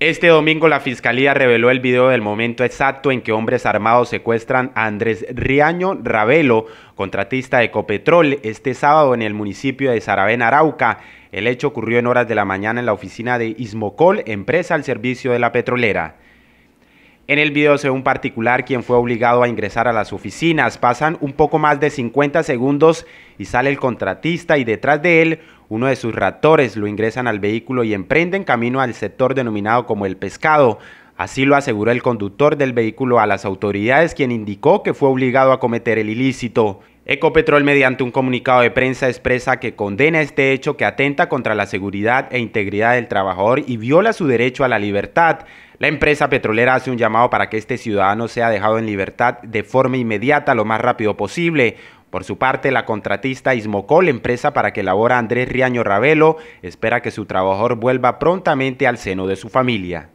Este domingo la fiscalía reveló el video del momento exacto en que hombres armados secuestran a Andrés Riaño Ravelo, contratista de Ecopetrol, este sábado en el municipio de Sarabén, Arauca. El hecho ocurrió en horas de la mañana en la oficina de Ismocol, empresa al servicio de la petrolera. En el video se ve un particular quien fue obligado a ingresar a las oficinas. Pasan un poco más de 50 segundos y sale el contratista y detrás de él uno de sus ratores lo ingresan al vehículo y emprenden camino al sector denominado como el pescado. Así lo aseguró el conductor del vehículo a las autoridades quien indicó que fue obligado a cometer el ilícito. Ecopetrol mediante un comunicado de prensa expresa que condena este hecho que atenta contra la seguridad e integridad del trabajador y viola su derecho a la libertad. La empresa petrolera hace un llamado para que este ciudadano sea dejado en libertad de forma inmediata lo más rápido posible. Por su parte, la contratista Ismocol, empresa para que labora Andrés Riaño Ravelo, espera que su trabajador vuelva prontamente al seno de su familia.